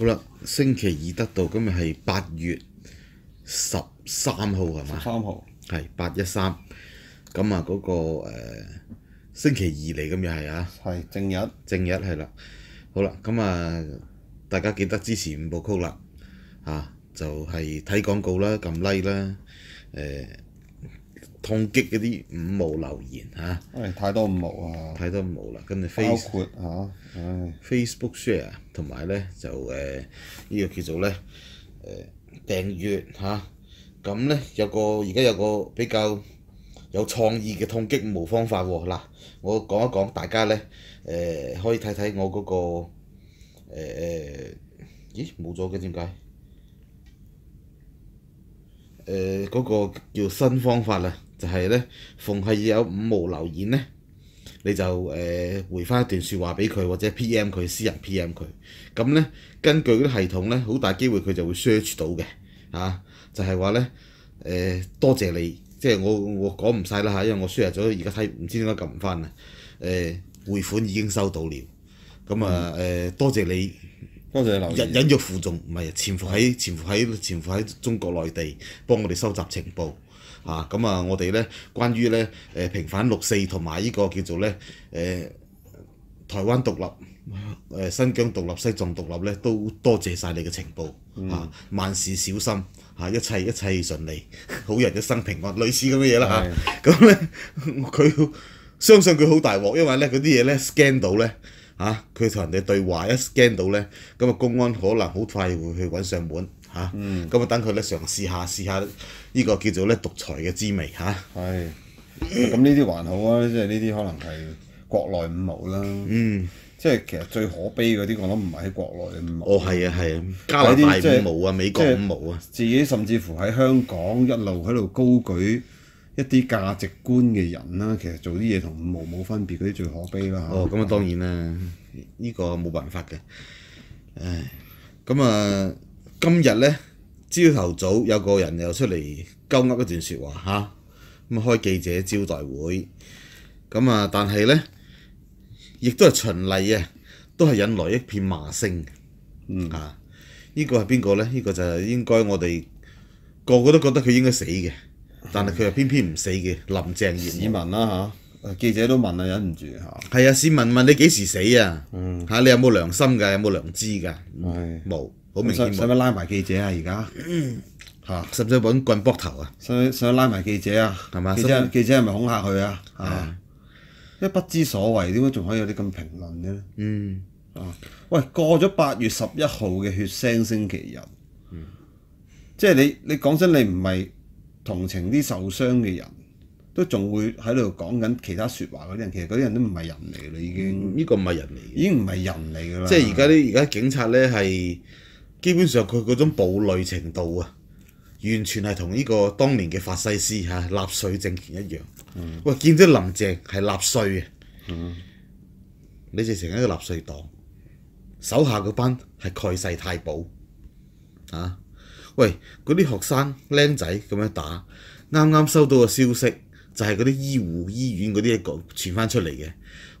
好啦，星期二得到，今日係八月十三號係嘛？三號係八一三，咁啊嗰個星期二嚟，咁又係啊，係正日，正日係啦。好啦，咁啊大家記得支持五部曲啦，啊就係睇廣告啦，撳 like 啦，誒。痛擊嗰啲五毛留言嚇，誒太多五毛啊！太多五毛啦，跟住 f a c e b o 括嚇，唉，Facebook share 同埋咧就誒呢個叫做咧誒訂閱嚇，咁咧有個而家有個比較有創意嘅痛擊五毛方法喎嗱，我講一講大家咧誒可以睇睇我嗰個誒誒咦冇咗嘅點解？誒嗰個叫新方法啦。就係咧，逢係有五毛留言咧，你就誒回翻一段説話俾佢，或者 P.M 佢私人 P.M 佢。咁咧，根據嗰啲系統咧，好大機會佢就會 search 到嘅。嚇，就係話咧，誒多謝你，即係我我講唔晒啦嚇，因為我輸入咗而家睇唔知點解撳唔翻啊，誒匯款已經收到了，咁啊誒多謝你，多謝留言。忍辱約重，唔係潛伏喺潛伏喺潛伏喺中國內地幫我哋收集情報。啊，咁啊，我哋咧，關於咧，誒，平反六四同埋呢個叫做咧，誒，台灣獨立，誒，新疆獨立、西藏獨立咧，都多謝曬你嘅情報，啊，萬事小心，啊，一切一切順利，好人一生平安，類似咁嘅嘢啦，啊，咁咧，佢相信佢好大鑊，因為咧，佢啲嘢咧 scan 到咧，啊，佢同人哋對話一 scan 到咧，咁啊，公安可能好快會去揾上門。嚇，咁啊等佢咧嘗試下試下呢個叫做咧獨裁嘅滋味嚇。係，咁呢啲還好啊，即係呢啲可能係國內五毛啦。嗯，即係其實最可悲嗰啲，我諗唔係喺國內五毛。哦，係啊，係啊，加拿大五毛啊，美國五毛啊，自己甚至乎喺香港一路喺度高舉一啲價值觀嘅人啦，其實做啲嘢同五毛冇分別，嗰啲最可悲啦哦，咁啊當然啦，呢個冇辦法嘅。唉，咁啊～今日咧，朝頭早有個人又出嚟鳩噏一段説話嚇，咁啊開記者招待會，咁啊但係咧，亦都係循例啊，都係引來一片罵聲。嗯啊，呢個係邊個咧？呢個就應該我哋個個都覺得佢應該死嘅，但係佢又偏偏唔死嘅。林鄭熱市民啦嚇，記者都問啊，忍唔住嚇。係啊，市民問你幾時死啊？嚇你有冇良心㗎？有冇良知㗎？冇。使唔使拉埋記者啊？而家嚇，使唔使揾棍膊頭啊？唔使拉埋記者啊？係嘛？記者記者係咪恐嚇佢啊？啊！一不知所為，點解仲可以有啲咁評論嘅咧？嗯啊！喂，過咗八月十一號嘅血腥星期日，嗯，即係你你講真，你唔係同情啲受傷嘅人都仲會喺度講緊其他説話嗰啲人，其實嗰啲人都唔係人嚟嘅啦，已經呢個唔係人嚟，已經唔係人嚟噶啦。即係而家啲而家警察咧係。基本上佢嗰種暴戾程度啊，完全係同呢個當年嘅法西斯嚇立税政權一樣。喂，見到林鄭係納税嘅，你哋成一個納税黨，手下嗰班係蓋世太保啊！喂，嗰啲學生僆仔咁樣打，啱啱收到個消息，就係嗰啲醫護醫院嗰啲嘢傳翻出嚟嘅。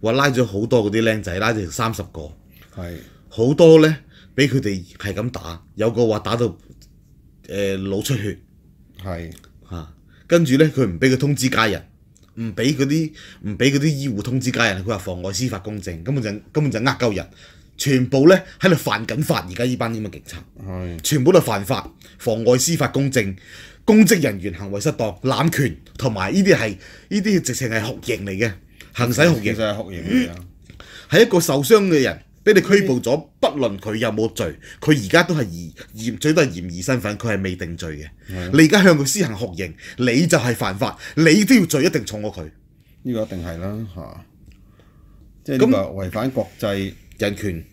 話拉咗好多嗰啲僆仔，拉咗成三十個，係好多咧。俾佢哋系咁打，有个话打到诶脑出血，系吓，跟住咧佢唔俾佢通知家人，唔俾嗰啲唔俾嗰啲医护通知家人，佢话妨碍司法公正，根本就根本就呃鸠人，全部咧喺度犯紧法，而家呢班咁嘅警察，系全部都犯法，妨碍司法公正，公职人员行为失当、滥权，同埋呢啲系呢啲直情系酷刑嚟嘅，行使酷刑，其系酷刑嚟系一个受伤嘅人。俾你拘捕咗，不論佢有冇罪，佢而家都係疑嫌，最多係嫌疑身份，佢係未定罪嘅。你而家向佢施行酷刑，你就係犯法，你都要罪，一定重過佢。呢個一定係啦，嚇！即係咁個違反國際人權，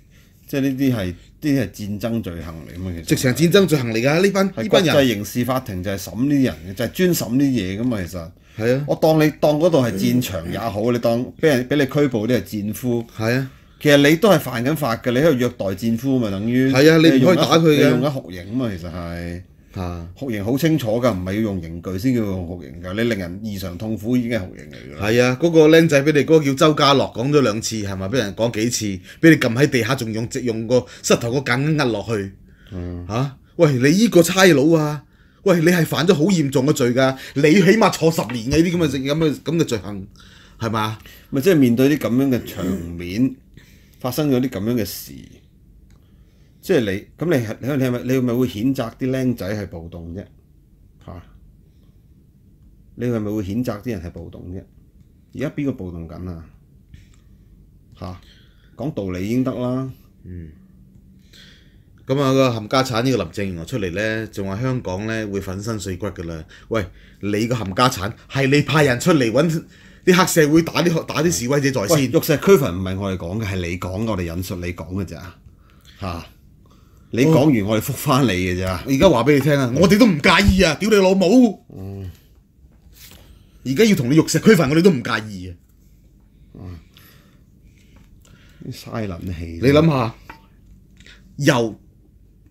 即係呢啲係啲係戰爭罪行嚟㗎嘛。直情戰爭罪行嚟㗎呢班，呢班人。國際刑事法庭就係審呢啲人嘅，就係專審呢啲嘢㗎嘛。其實係啊，我當你當嗰度係戰場也好，你當俾人俾你拘捕啲係戰俘係啊。其實你都係犯緊法嘅，你喺度虐待戰俘咪等於係啊！你唔可以打佢嘅，你用緊酷刑啊嘛，其實係嚇酷刑好清楚㗎，唔係要用刑具先叫用酷刑㗎。你令人異常痛苦已經係酷刑嚟㗎。係啊，嗰個僆仔俾你嗰個叫周家樂講咗兩次係咪俾人講幾次，俾你撳喺地下，仲用直用個膝頭個揀緊壓落去嚇。喂，你依個差佬啊！喂，你係犯咗好嚴重嘅罪㗎，你起碼坐十年嘅呢啲咁嘅咁嘅咁嘅罪行係嘛？咪即係面對啲咁樣嘅場面。發生咗啲咁樣嘅事，即係你咁你係你咪你咪會譴責啲僆仔係暴動啫？嚇！你係咪會譴責啲人係暴動啫？而家邊個暴動緊啊？嚇！講道理已經得啦。嗯。咁啊個冚家產呢個林鄭出嚟咧，仲話香港咧會粉身碎骨噶啦。喂，你個冚家產係你派人出嚟揾？啲黑社會打啲打啲示威者在先。玉石區分唔係我哋講嘅，係你講嘅，我哋引述你講嘅咋嚇，你講完我哋覆翻你嘅咋。我而家話俾你聽啊，我哋都唔介意啊，屌你老母！嗯，而家要同你玉石區分，我哋都唔介意啊。嗯，嘥撚氣。你諗下，由。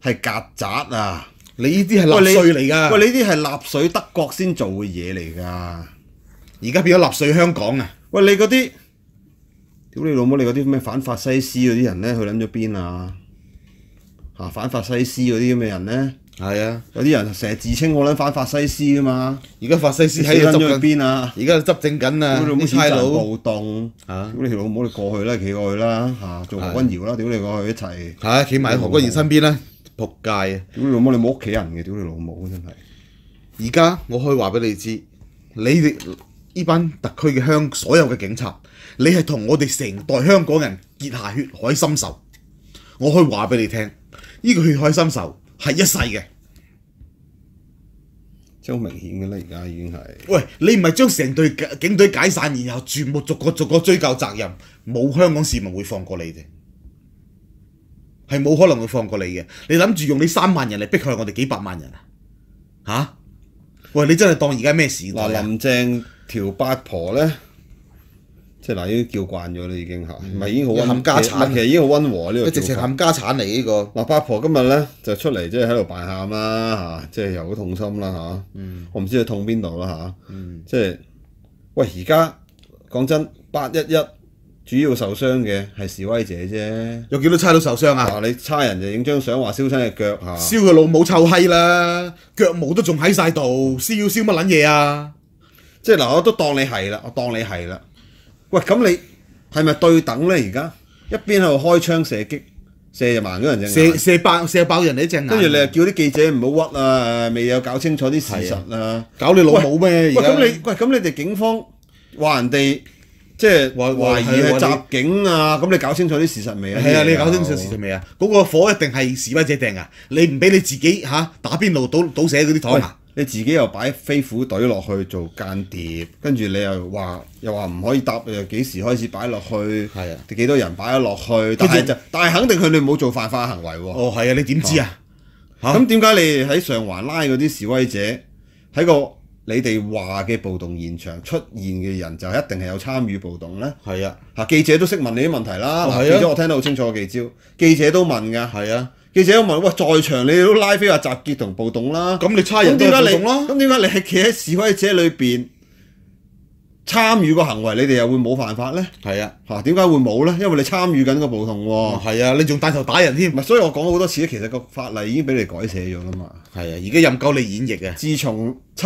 系曱甴啊！你呢啲係納税嚟㗎。喂，呢啲係納税德國先做嘅嘢嚟㗎。而家變咗納税香港啊！喂，你嗰啲，屌你老母！你嗰啲咩反法西斯嗰啲人咧，佢諗咗邊啊？嚇！反法西斯嗰啲咁嘅人咧，係啊！嗰啲人成日自稱我諗反法西斯啊嘛。而家法西斯喺度執咗邊啊？而家執政緊啊！啲差佬暴動屌你老母！你過去啦，企過去啦嚇，做何君彌啦，屌你過去一齊。係啊，企埋喺何君彌身邊啦。仆街啊！屌你老母，你冇屋企人嘅，屌你老母真係。而家我可以話俾你知，你哋呢班特區嘅鄉所有嘅警察，你係同我哋成代香港人結下血海深仇。我可以話俾你聽，呢個血海深仇係一世嘅，即係好明顯嘅啦。而家已經係。喂，你唔係將成隊警隊解散，然後全部逐個逐個追究責任，冇香港市民會放過你哋。系冇可能會放過你嘅，你諗住用你三萬人嚟逼害我哋幾百萬人啊？嚇！喂，你真係當而家咩事？嗱，林鄭條八婆咧，即係嗱，已經叫慣咗啦，已經嚇，唔係已經好。冚家產其實已經好温和呢個。佢直情喊家產嚟呢個。嗱，八婆今日咧就出嚟，即係喺度扮喊啦嚇，即係又好痛心啦嚇。嗯。我唔知佢痛邊度啦嚇。嗯。即係喂，而家講真，八一一。主要受傷嘅係示威者啫，有幾多差佬受傷啊？你差人就影張相話燒親隻腳嚇，燒佢老母臭閪啦，腳毛都仲喺晒度，燒燒乜撚嘢啊？即係嗱，我都當你係啦，我當你係啦。喂，咁你係咪對等咧？而家一邊喺度開槍射擊，射盲咗人隻眼，射射爆射爆人哋一隻眼，跟住你又叫啲記者唔好屈啊，未有搞清楚啲事實啊，搞你老母咩？喂咁你喂咁你哋警方話人哋？即係懷懷疑係襲警啊！咁你搞清楚啲事實未啊？係啊，你搞清楚事實未啊？嗰個火一定係示威者掟啊！你唔俾你自己嚇打邊爐倒倒寫嗰啲台，你自己又擺飛虎隊落去做間諜，跟住你又話又話唔可以搭，又幾時開始擺落去？係啊，幾多人擺咗落去？但係就但係肯定佢哋冇做犯法行為喎。哦，係啊，你點知啊？咁點解你喺上環拉嗰啲示威者喺個？你哋話嘅暴動現場出現嘅人就一定係有參與暴動呢？係啊，嚇記者都識問你啲問題啦。嗱，記者我聽得好清楚嘅記招，記者都問㗎。係啊，記者都問，喂，在場你都拉飛阿集結同暴動啦，咁你差人都暴動咯，咁點解你係企喺示威者裏面參與個行為，你哋又會冇犯法呢？係啊，嚇點解會冇呢？因為你參與緊個暴動喎。係啊，你仲帶頭打人添，所以我講好多次其實個法例已經俾你改寫咗啦嘛。係啊，而家任夠你演繹啊。自從七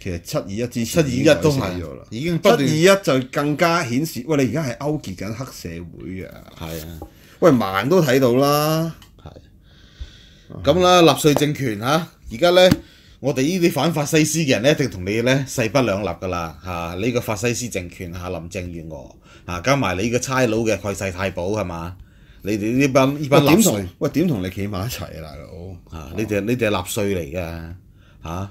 其實七二一之前，七二一都係咗啦，已經七二一就更加顯示，喂你而家係勾結緊黑社會啊！係啊，喂盲都睇到啦，係，咁啦納税政權嚇，而家咧我哋呢啲反法西斯嘅人咧，一定同你咧勢不兩立噶啦嚇，你個法西斯政權嚇林鄭月娥啊，加埋你個差佬嘅蓋世太保係嘛？你哋呢班呢班納，喂點同你企埋一齊啊大佬？嚇你哋你哋納税嚟噶嚇。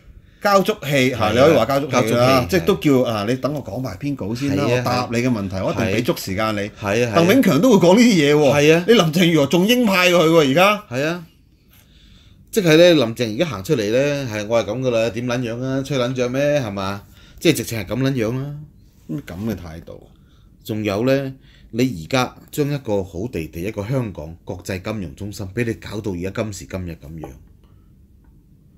交足氣嚇，你可以話交足氣啦，即係都叫啊！你等我講埋篇稿先啦，我答你嘅問題，我一定俾足時間你。係啊，鄧永強都會講呢啲嘢喎。係啊，你林鄭如何仲英派佢喎？而家係啊，即係咧，林鄭而家行出嚟咧，係我係咁噶啦，點撚樣啊？吹撚著咩？係嘛？即係直情係咁撚樣啦，咁嘅態度。仲有咧，你而家將一個好地地一個香港國際金融中心，俾你搞到而家今時今日咁樣。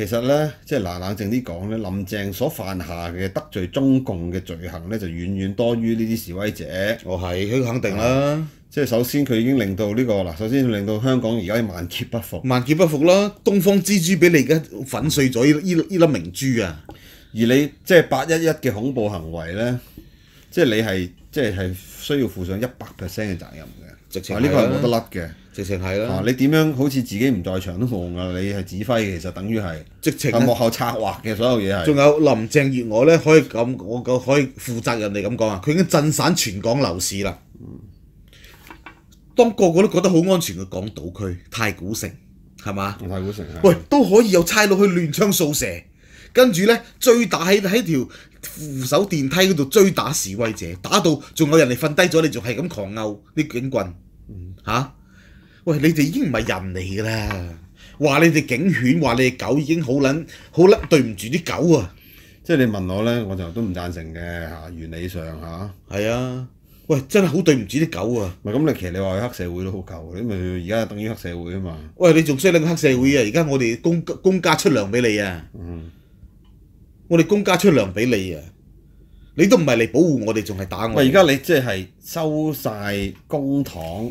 其實咧，即係冷冷靜啲講咧，林鄭所犯下嘅得罪中共嘅罪行咧，就遠遠多於呢啲示威者。我係，佢肯定啦。即係首先佢已經令到呢個嗱，首先令到香港而家萬劫不復。萬劫不復啦！東方蜘蛛俾你而家粉碎咗依依依粒明珠啊！而你即係八一一嘅恐怖行為咧，即係你係即係需要負上一百 percent 嘅責任嘅。啊，呢個係冇得甩嘅。直情系啦！你點樣好似自己唔在場都冇啊！你係指揮，其實等於係直情係幕後策劃嘅所有嘢係。仲有林鄭月娥咧，可以咁，我可以負責人哋咁講啊！佢已經震散全港樓市啦。當個個都覺得好安全嘅港島區、太古城，係嘛？太古城係。喂，都可以有差佬去亂槍掃射，跟住咧追打喺喺條扶手電梯嗰度追打示威者，打到仲有人哋瞓低咗，你仲係咁狂毆啲警棍，嚇？喂，你哋已經唔係人嚟㗎啦！話你哋警犬，話你哋狗已經好撚好甩，對唔住啲狗啊！即係你問我咧，我就都唔贊成嘅嚇，原理上嚇。係啊！喂，真係好對唔住啲狗啊！唔係咁，你其實你話黑社會都好求，你咪而家等於黑社會啊嘛！喂，你仲需要黑社會啊？而家我哋公公家出糧俾你啊！嗯，我哋公家出糧俾你啊！你都唔係嚟保護我哋，仲係打我！喂，而家你即係收曬公堂。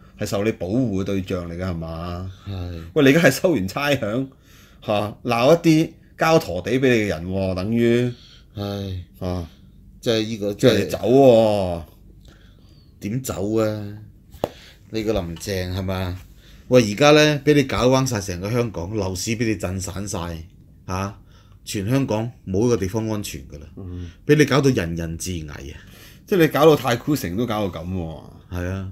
系受你保護嘅對象嚟㗎，係嘛？係。喂，你而家係收完差響嚇，鬧一啲交陀地俾你嘅人喎，等於唉啊，即係呢個即係走喎。點走啊？呢個林鄭係嘛？喂，而家咧俾你搞彎晒成個香港樓市，俾你震散晒。嚇，全香港冇一個地方安全㗎啦。嗯。俾你搞到人人自危啊！即係你搞到太酷城都搞到咁喎。係啊。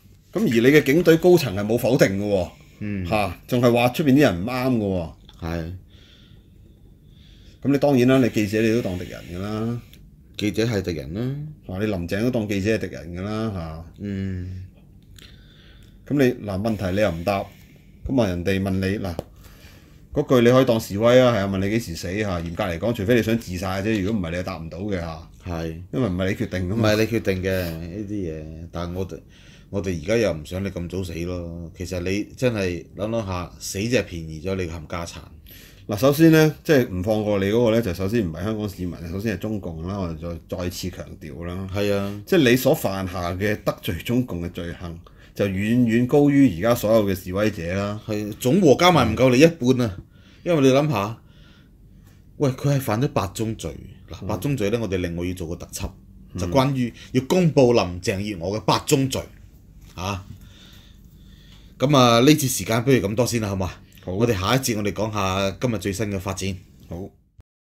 咁而你嘅警隊高層係冇否定嘅喎，嚇，仲係話出邊啲人唔啱嘅喎。係。咁你當然啦，你記者你都當敵人嘅啦，記者係敵人啦。嚇，你林鄭都當記者係敵人嘅啦，嚇。嗯。咁你嗱問題你又唔答，咁啊人哋問你嗱嗰句你可以當示威啊，係啊，問你幾時死嚇？嚴格嚟講，除非你想自殺啫，如果唔係你係答唔到嘅嚇。係，因為唔係你決定，唔係你決定嘅呢啲嘢，但係我哋。我哋而家又唔想你咁早死咯。其實你真係諗諗下，死就便宜咗你冚家產。嗱，首先咧，即係唔放過你嗰個咧，就首先唔係香港市民，首先係中共啦。我哋再再次強調啦。係啊，即係你所犯下嘅得罪中共嘅罪行，就遠遠高於而家所有嘅示威者啦。係總和加埋唔夠你一半啊！因為你諗下，喂佢係犯咗八宗罪嗱，八宗罪咧，我哋另外要做個特輯，就關於要公佈林鄭月娥嘅八宗罪。嚇！咁啊，呢次時間不如咁多先啦，好嘛？好，我哋下一節我哋講下今日最新嘅發展，好。